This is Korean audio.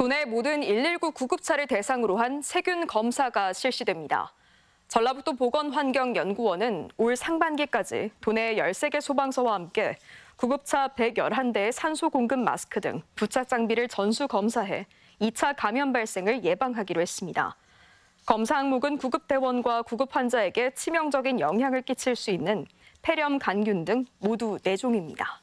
도내 모든 119 구급차를 대상으로 한 세균 검사가 실시됩니다. 전라북도 보건환경연구원은 올 상반기까지 도내 13개 소방서와 함께 구급차 111대의 산소 공급 마스크 등 부착 장비를 전수 검사해 2차 감염 발생을 예방하기로 했습니다. 검사 항목은 구급대원과 구급 환자에게 치명적인 영향을 끼칠 수 있는 폐렴 간균 등 모두 4종입니다.